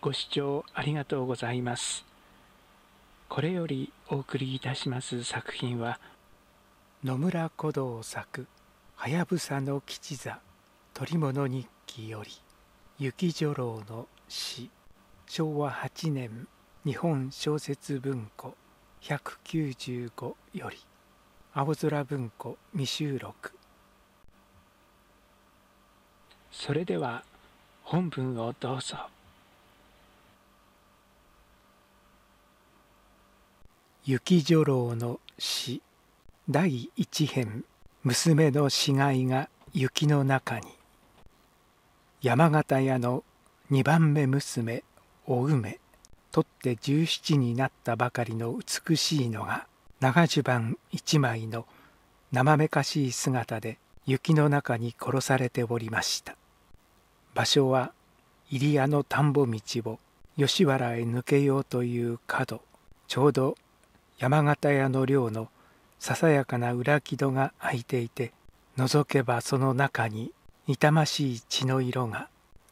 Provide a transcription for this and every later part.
ご視聴ありがとうございます。これよりお送りいたします作品は野村古道作「はやぶさの吉座取物日記」より雪女郎の詩昭和8年日本小説文庫195より青空文庫未収録それでは本文をどうぞ。雪女郎の詩第一編娘の死骸が雪の中に山形屋の二番目娘お梅とって十七になったばかりの美しいのが長襦袢一枚の生めかしい姿で雪の中に殺されておりました場所は入谷の田んぼ道を吉原へ抜けようという角ちょうど山形屋の寮のささやかな裏木戸が開いていて覗けばその中に痛ましい血の色が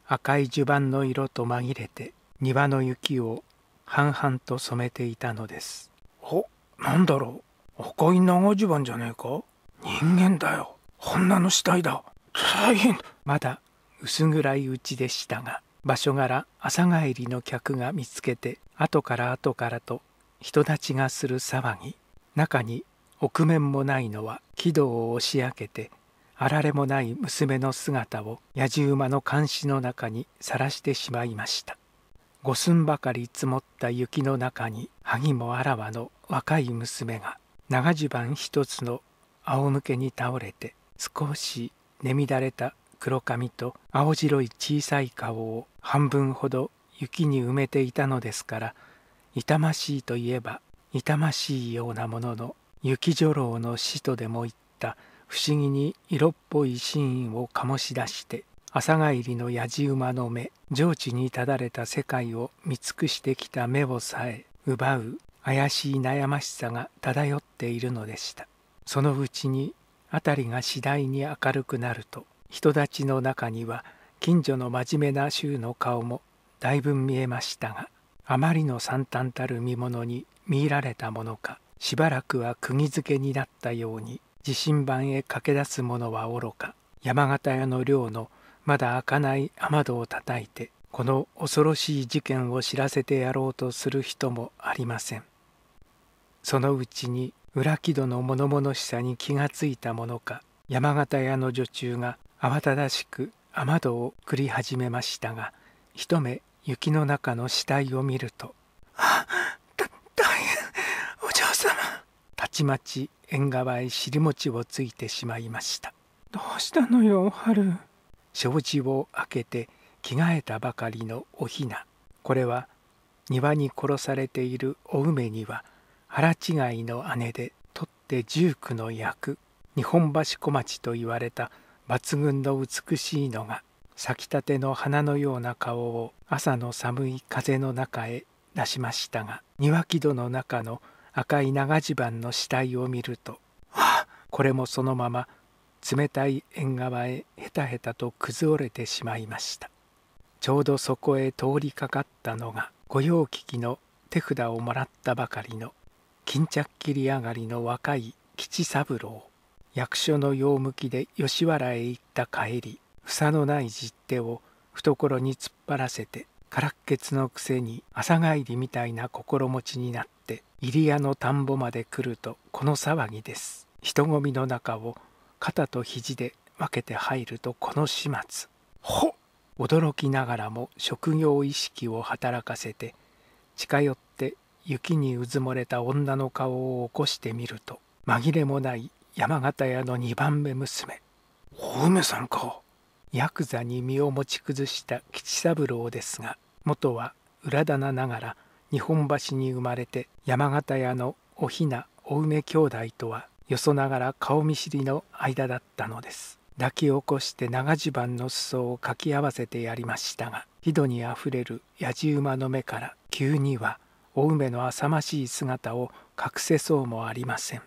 赤い襦袢の色と紛れて庭の雪を半々と染めていたのですおなんだろう赤い長襦袢じゃねえか人間だよ女の死体だ大変まだ薄暗いうちでしたが場所柄朝帰りの客が見つけて後から後からと人たちがする騒ぎ中に臆面もないのは喜怒を押し明けてあられもない娘の姿をやじ馬の監視の中にさらしてしまいました五寸ばかり積もった雪の中に萩もあらわの若い娘が長襦袢一つの仰向けに倒れて少し寝乱れた黒髪と青白い小さい顔を半分ほど雪に埋めていたのですから痛ましいといえば痛ましいようなものの雪女郎の死とでも言った不思議に色っぽいシーンを醸し出して朝帰りのやじ馬の目上智にただれた世界を見尽くしてきた目をさえ奪う怪しい悩ましさが漂っているのでしたそのうちに辺りが次第に明るくなると人たちの中には近所の真面目な衆の顔もだいぶ見えましたがあまりの惨憺たる見物に見入られたものかしばらくは釘付けになったように地震盤へ駆け出す者はおろか山形屋の寮のまだ開かない雨戸を叩いてこの恐ろしい事件を知らせてやろうとする人もありませんそのうちに裏木戸の物々しさに気がついたものか山形屋の女中が慌ただしく雨戸をくり始めましたが一目雪の中の死体を見るとお嬢様たちまち縁側へ尻餅をついてしまいましたどうしたのよ春障子を開けて着替えたばかりのおひなこれは庭に殺されているお梅には腹違いの姉で取って十九の役日本橋小町と言われた抜群の美しいのが咲きたての花のような顔を朝の寒い風の中へ出しましたが庭木戸の中の赤い長襦袢の死体を見るとこれもそのまま冷たい縁側へヘタヘタと崩れてしまいましたちょうどそこへ通りかかったのが御用聞きの手札をもらったばかりの巾着切り上がりの若い吉三郎役所の用向きで吉原へ行った帰り房のない実手を懐に突っ張らせて空っつのくせに朝帰りみたいな心持ちになって入屋の田んぼまで来るとこの騒ぎです人混みの中を肩と肘で分けて入るとこの始末ほ驚きながらも職業意識を働かせて近寄って雪にうずもれた女の顔を起こしてみると紛れもない山形屋の2番目娘お梅さんかヤクザに身を持ち崩した吉三郎ですが元は裏棚ながら日本橋に生まれて山形屋のお雛お梅兄弟とはよそながら顔見知りの間だったのです抱き起こして長襦袢の裾をかき合わせてやりましたが井戸にあふれるやじ馬の目から急にはお梅の浅ましい姿を隠せそうもありません。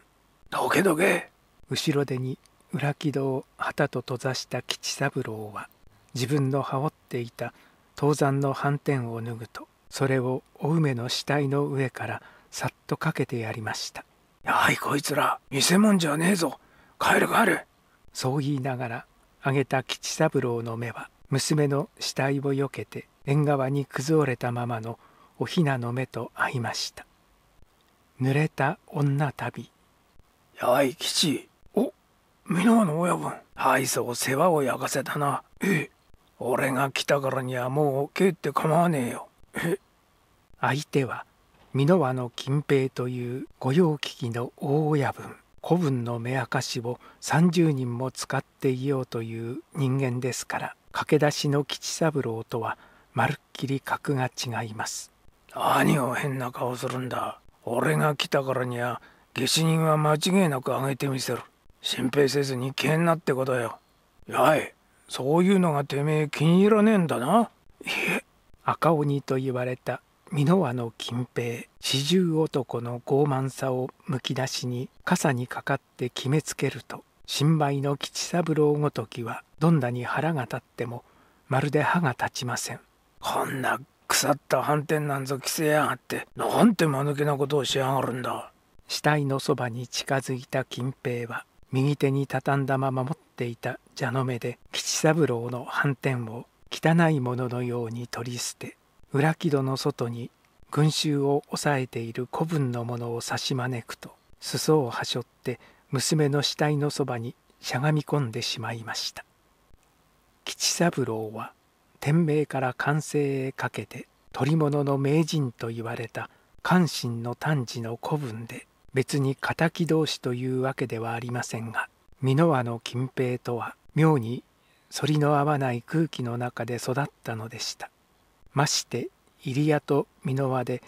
どけどけ後ろ手に裏木戸を旗と閉ざした吉三郎は自分の羽織っていた登山の斑点を脱ぐとそれをお梅の死体の上からさっとかけてやりましたやはいこいつら偽物じゃねえぞ帰る帰るそう言いながら上げた吉三郎の目は娘の死体をよけて縁側に崩れたままのおひなの目と合いました濡れた女旅やい吉皆の親分はいそう世話を焼かせたなえ俺が来たからにはもう帰って構わねえよえ相手は箕輪の金平という御用聞きの大親分古文の目明かしを30人も使っていようという人間ですから駆け出しの吉三郎とはまるっきり格が違います何を変な顔するんだ俺が来たからには下手人は間違いなくあげてみせる心配せずにけんなってことよやいそういうのがてめえ気に入らねえんだなえ。赤鬼と言われた美濃和の金平四十男の傲慢さをむき出しに傘にかかって決めつけると新米の吉三郎ごときはどんなに腹が立ってもまるで歯が立ちませんこんな腐った斑点なんぞ着せやがってなんて間抜けなことをしやがるんだ死体のそばに近づいた金平は右手に畳んだまま持っていた蛇の目で吉三郎の斑点を汚いもののように取り捨て裏木戸の外に群衆を抑えている古文のものを差し招くと裾をはしょって娘の死体のそばにしゃがみ込んでしまいました吉三郎は天命から完成へかけて取り物の名人と言われた関心の丹治の古文で別に敵同士というわけではありませんが箕輪の金平とは妙に反りの合わない空気の中で育ったのでしたまして入谷と箕輪で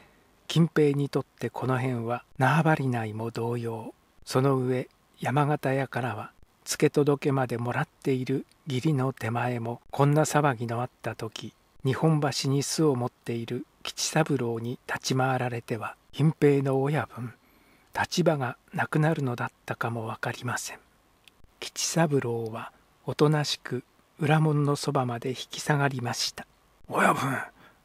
金平にとってこの辺は縄張り内も同様その上山形屋からは付け届けまでもらっている義理の手前もこんな騒ぎのあった時日本橋に巣を持っている吉三郎に立ち回られては金平の親分立場がなくなるのだったかも分かりません吉三郎はおとなしく裏門のそばまで引き下がりました親分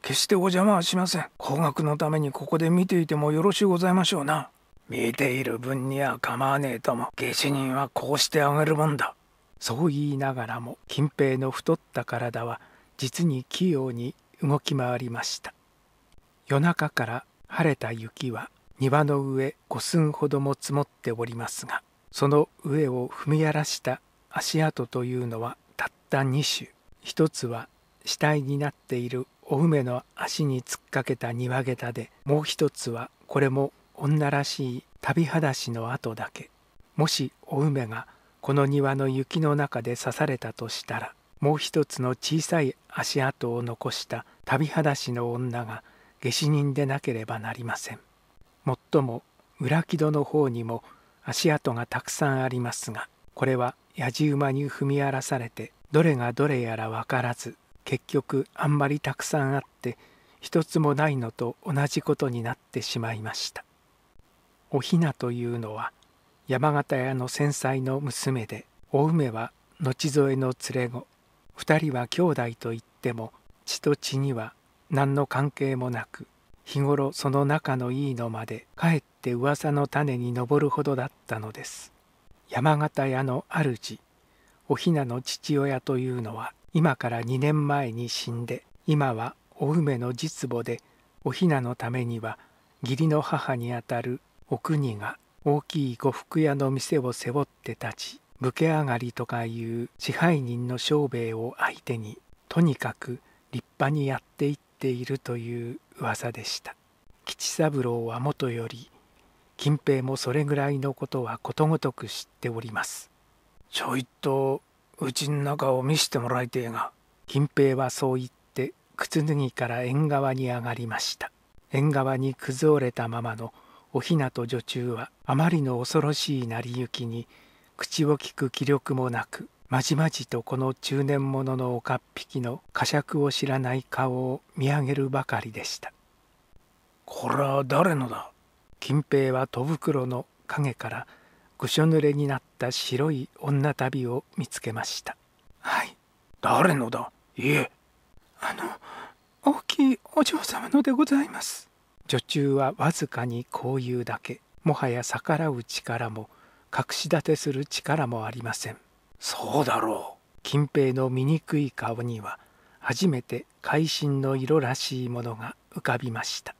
決してお邪魔はしません高額のためにここで見ていてもよろしゅうございましょうな見ている分には構わねえとも下手人はこうしてあげるもんだそう言いながらも金平の太った体は実に器用に動き回りました夜中から晴れた雪は庭の上五寸ほども積もっておりますがその上を踏み荒らした足跡というのはたった2種一つは死体になっているお梅の足に突っかけた庭下駄でもう一つはこれも女らしい旅裸足の跡だけもしお梅がこの庭の雪の中で刺されたとしたらもう一つの小さい足跡を残した旅裸足の女が下死人でなければなりませんもっとも裏木戸の方にも足跡がたくさんありますがこれはやじ馬に踏み荒らされてどれがどれやら分からず結局あんまりたくさんあって一つもないのと同じことになってしまいましたおひなというのは山形屋の戦災の娘でお梅は後添えの連れ子二人は兄弟といっても血と血には何の関係もなく日頃その仲のいいのまでかえって噂の種に登るほどだったのです山形屋の主おひなの父親というのは今から2年前に死んで今はお梅の実母でおひなのためには義理の母にあたるお国が大きい呉服屋の店を背負って立ち武家上がりとかいう支配人の商兵衛を相手にとにかく立派にやっていっているという噂でした吉三郎はもとより金平もそれぐらいのことはことごとく知っておりますちょいとうちの中を見せてもらいてえが金平はそう言って靴脱ぎから縁側に上がりました縁側に崩れたままのお雛と女中はあまりの恐ろしい成り行きに口を利く気力もなくまじまじとこの中年者のおかっぴきの呵責を知らない顔を見上げるばかりでしたこれは誰のだ金平は戸袋の影からぐしょ濡れになった白い女旅を見つけましたはい誰のだいえあの大きいお嬢様のでございます女中はわずかにこう言うだけもはや逆らう力も隠し立てする力もありませんそうだろう金平の醜い顔には初めて会心の色らしいものが浮かびました